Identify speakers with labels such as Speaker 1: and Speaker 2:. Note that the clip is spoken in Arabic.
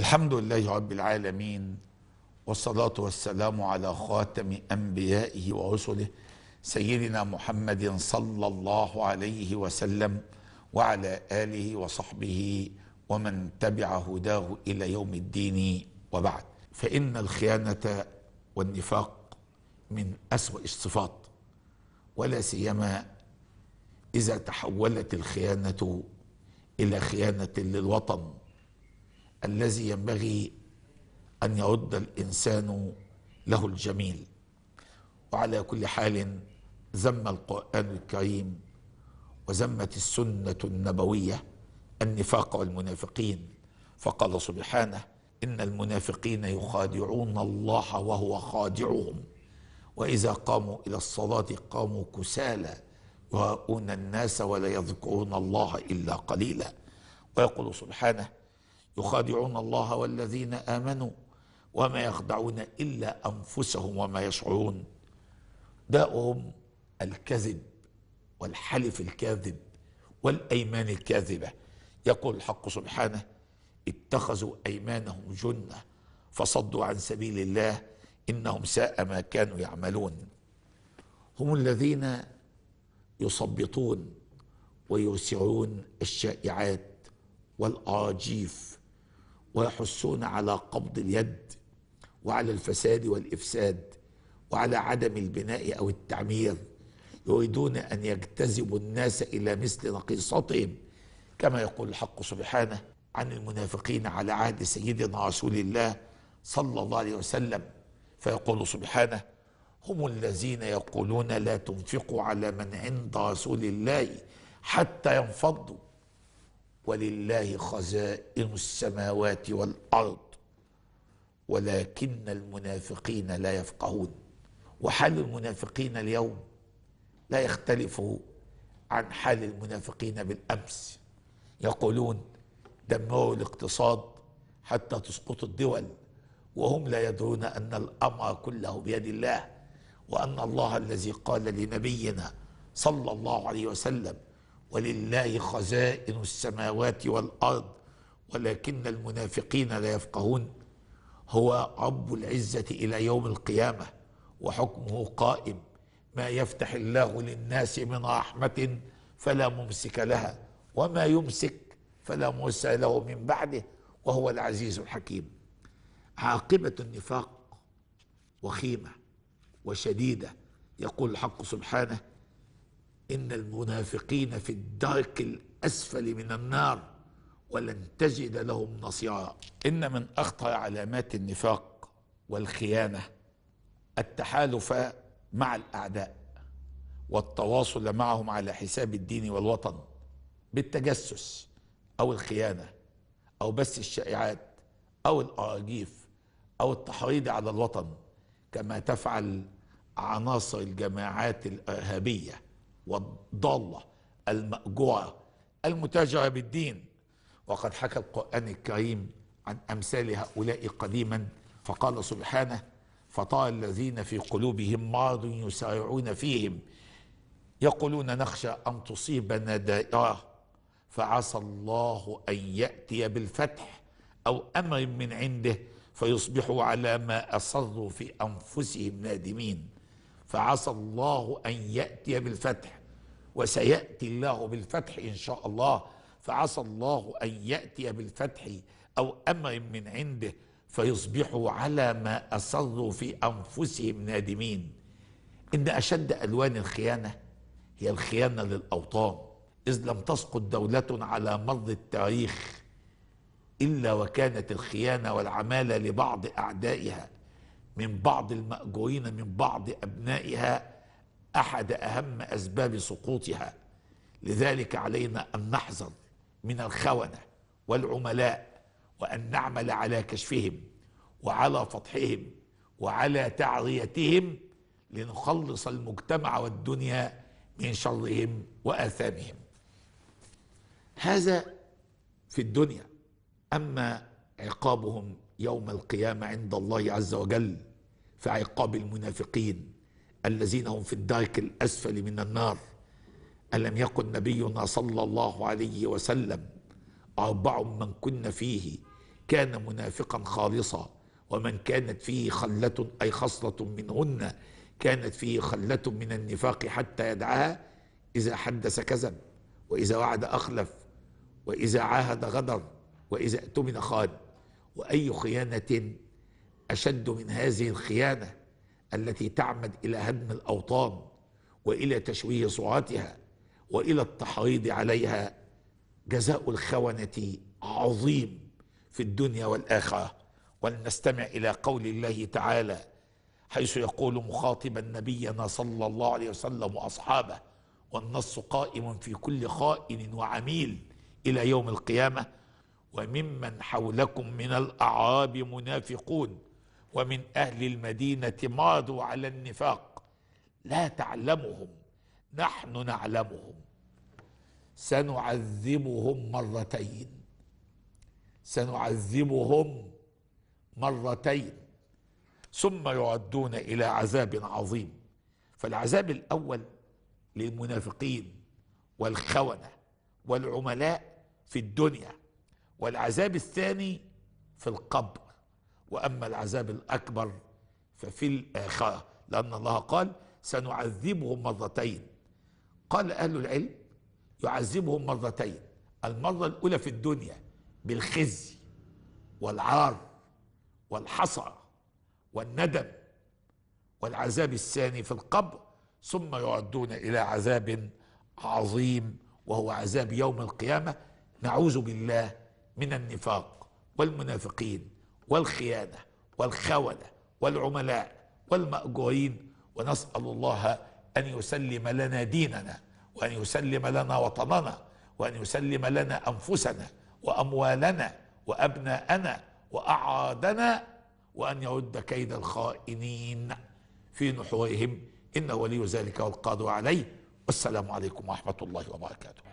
Speaker 1: الحمد لله رب العالمين والصلاة والسلام على خاتم أنبيائه ورسله سيدنا محمد صلى الله عليه وسلم وعلى آله وصحبه ومن تبع هداه إلى يوم الدين وبعد فإن الخيانة والنفاق من أسوأ الصفات ولا سيما إذا تحولت الخيانة إلى خيانة للوطن الذي ينبغي ان يعد الانسان له الجميل وعلى كل حال ذم القران الكريم وذمت السنه النبويه النفاق والمنافقين فقال سبحانه ان المنافقين يخادعون الله وهو خادعهم واذا قاموا الى الصلاه قاموا كسالى يهاؤون الناس ولا يذكرون الله الا قليلا ويقول سبحانه يخادعون الله والذين امنوا وما يخدعون الا انفسهم وما يشعرون داؤهم الكذب والحلف الكاذب والايمان الكاذبه يقول الحق سبحانه اتخذوا ايمانهم جنه فصدوا عن سبيل الله انهم ساء ما كانوا يعملون هم الذين يصبطون ويوسعون الشائعات والاراجيف ويحثون على قبض اليد وعلى الفساد والافساد وعلى عدم البناء او التعمير يريدون ان يجتذبوا الناس الى مثل نقيصتهم كما يقول الحق سبحانه عن المنافقين على عهد سيدنا رسول الله صلى الله عليه وسلم فيقول سبحانه هم الذين يقولون لا تنفقوا على من عند رسول الله حتى ينفضوا ولله خزائن السماوات والارض ولكن المنافقين لا يفقهون وحال المنافقين اليوم لا يختلف عن حال المنافقين بالامس يقولون دمروا الاقتصاد حتى تسقط الدول وهم لا يدرون ان الامر كله بيد الله وان الله الذي قال لنبينا صلى الله عليه وسلم ولله خزائن السماوات والارض ولكن المنافقين لا يفقهون هو رب العزه الى يوم القيامه وحكمه قائم ما يفتح الله للناس من رحمه فلا ممسك لها وما يمسك فلا موسى له من بعده وهو العزيز الحكيم عاقبه النفاق وخيمه وشديده يقول الحق سبحانه إن المنافقين في الدرك الأسفل من النار ولن تجد لهم نصيرا إن من أخطر علامات النفاق والخيانة التحالف مع الأعداء والتواصل معهم على حساب الدين والوطن بالتجسس أو الخيانة أو بث الشائعات أو الأراجيف أو التحريض على الوطن كما تفعل عناصر الجماعات الإرهابية والضالة المأجورة المتاجرة بالدين وقد حكى القرآن الكريم عن أمثال هؤلاء قديما فقال سبحانه فطال الذين في قلوبهم مرض يسارعون فيهم يقولون نخشى أن تصيبنا دائرة فعسى الله أن يأتي بالفتح أو أمر من عنده فيصبحوا على ما أصروا في أنفسهم نادمين فعسى الله أن يأتي بالفتح وسياتي الله بالفتح ان شاء الله فعسى الله ان ياتي بالفتح او امر من عنده فيصبحوا على ما اصروا في انفسهم نادمين ان اشد الوان الخيانه هي الخيانه للاوطان اذ لم تسقط دوله على مر التاريخ الا وكانت الخيانه والعماله لبعض اعدائها من بعض الماجورين من بعض ابنائها احد اهم اسباب سقوطها لذلك علينا ان نحذر من الخونه والعملاء وان نعمل على كشفهم وعلى فتحهم وعلى تعريتهم لنخلص المجتمع والدنيا من شرهم واثامهم هذا في الدنيا اما عقابهم يوم القيامه عند الله عز وجل فعقاب المنافقين الذين هم في الدرك الأسفل من النار ألم يقل نبينا صلى الله عليه وسلم أربع من كن فيه كان منافقا خالصا ومن كانت فيه خلة أي خصلة منهن كانت فيه خلة من النفاق حتى يدعها إذا حدث كذب وإذا وعد أخلف وإذا عاهد غدر وإذا اؤتمن خان وأي خيانة أشد من هذه الخيانة التي تعمد الى هدم الاوطان والى تشويه صورتها والى التحريض عليها جزاء الخونه عظيم في الدنيا والاخره ولنستمع الى قول الله تعالى حيث يقول مخاطبا نبينا صلى الله عليه وسلم واصحابه والنص قائم في كل خائن وعميل الى يوم القيامه وممن حولكم من الاعراب منافقون ومن أهل المدينة ماضوا على النفاق لا تعلمهم نحن نعلمهم سنعذبهم مرتين سنعذبهم مرتين ثم يعدون إلى عذاب عظيم فالعذاب الأول للمنافقين والخونة والعملاء في الدنيا والعذاب الثاني في القبر وأما العذاب الأكبر ففي الآخرة لأن الله قال سنعذبهم مرتين قال أهل العلم يعذبهم مرتين المرة الأولى في الدنيا بالخزي والعار والحصى والندم والعذاب الثاني في القبر ثم يعدون إلى عذاب عظيم وهو عذاب يوم القيامة نعوذ بالله من النفاق والمنافقين والخيانة والخونة والعملاء والمأجورين ونسأل الله أن يسلم لنا ديننا وأن يسلم لنا وطننا وأن يسلم لنا أنفسنا وأموالنا وأبناءنا وأعادنا وأن يرد كيد الخائنين في نحورهم إنه ولي ذلك والقادر عليه والسلام عليكم ورحمة الله وبركاته